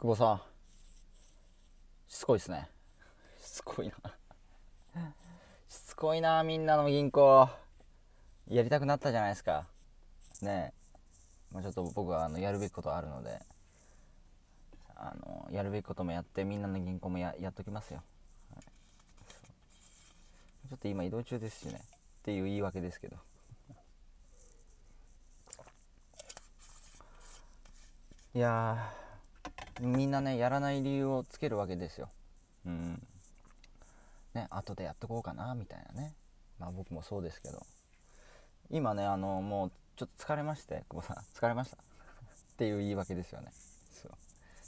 久保さんしつこいですねしつこいなしつこいなみんなの銀行やりたくなったじゃないですかねえ、まあ、ちょっと僕はあのやるべきことあるのであのやるべきこともやってみんなの銀行もややっときますよ、はい、ちょっと今移動中ですしねっていう言い訳ですけどいやみんなねやらない理由をつけるわけですよ。うんね後でやっとこうかなみたいなねまあ僕もそうですけど今ねあのもうちょっと疲れまして久保さん疲れましたっていう言い訳ですよねそう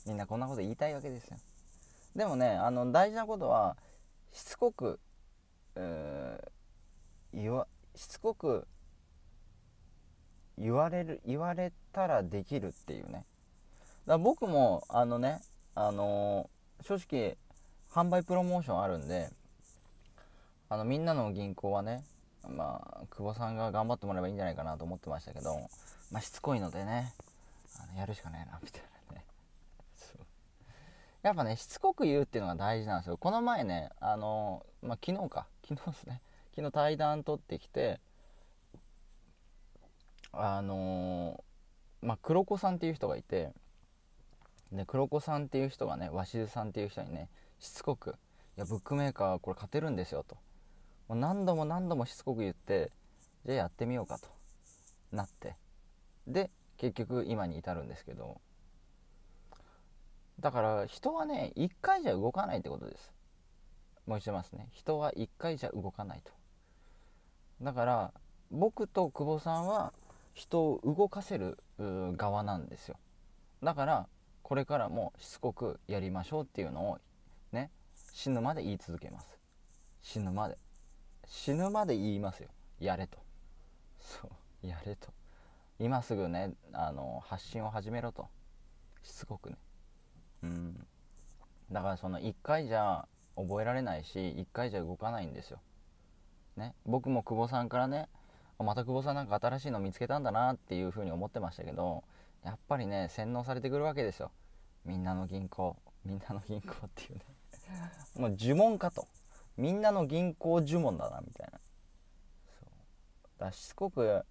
みんなこんなこと言いたいわけですよでもねあの大事なことはしつこく、えー、しつこく言われる言われたらできるっていうねだ僕もあのね、あのー、正直販売プロモーションあるんであのみんなの銀行はね、まあ、久保さんが頑張ってもらえばいいんじゃないかなと思ってましたけど、まあ、しつこいのでねあのやるしかないなみたいなね やっぱねしつこく言うっていうのが大事なんですよこの前ねあのー、まあ、昨日か昨日ですね昨日対談取ってきてあのー、まあ、黒子さんっていう人がいてで黒子さんっていう人がね鷲津さんっていう人にねしつこく「いやブックメーカーこれ勝てるんですよ」ともう何度も何度もしつこく言ってじゃあやってみようかとなってで結局今に至るんですけどだから人はね1回じゃ動かないってことですもう一度言いますね人は1回じゃ動かないとだから僕と久保さんは人を動かせる側なんですよだからこれからもしつこくやりましょうっていうのをね死ぬまで言い続けます死ぬまで死ぬまで言いますよやれとそうやれと今すぐねあの発信を始めろとしつこくねうんだからその1回じゃ覚えられないし1回じゃ動かないんですよ、ね、僕も久保さんからねまた久保さんなんか新しいの見つけたんだなっていうふうに思ってましたけどやっぱりね洗脳されてくるわけですよみんなの銀行みんなの銀行っていうねもう呪文かとみんなの銀行呪文だなみたいなそうだしつこく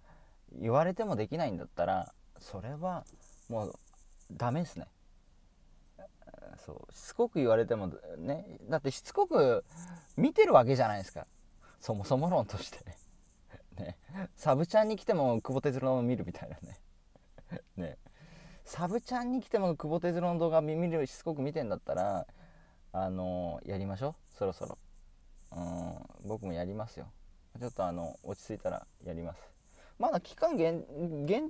言われてもできないんだったらそれはもうダメですねそうしつこく言われてもねだってしつこく見てるわけじゃないですかそもそも論としてねねサブちゃんに来ても久保哲郎を見るみたいなねねサブちゃんに来ても久保哲郎の動画耳にしつこく見てんだったらあのやりましょうそろそろうん僕もやりますよちょっとあの落ち着いたらやりますまだ期間限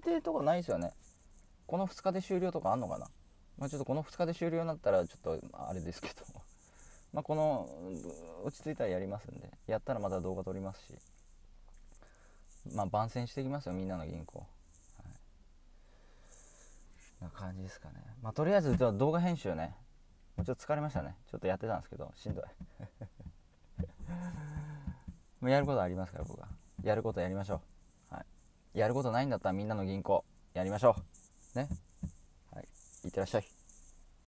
定とかないですよねこの2日で終了とかあんのかな、まあ、ちょっとこの2日で終了になったらちょっとあれですけど まこの落ち着いたらやりますんでやったらまた動画撮りますしまあ番宣していきますよみんなの銀行感じですかねまあとりあえず動画編集ねもうちょっと疲れましたねちょっとやってたんですけどしんどい もうやることありますから僕はやることやりましょう、はい、やることないんだったらみんなの銀行やりましょうねはいいってらっしゃい